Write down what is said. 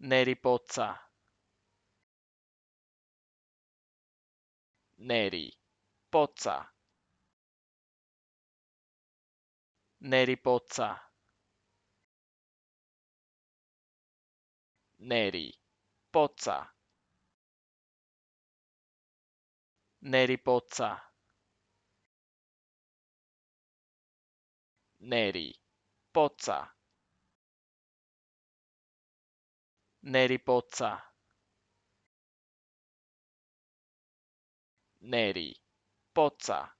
Neri Pozza. Neri Pozza. Neri Pozza. Neri Pozza. Neri Pozza. Neri Pozza. Neri Pozza. Neri Pozza.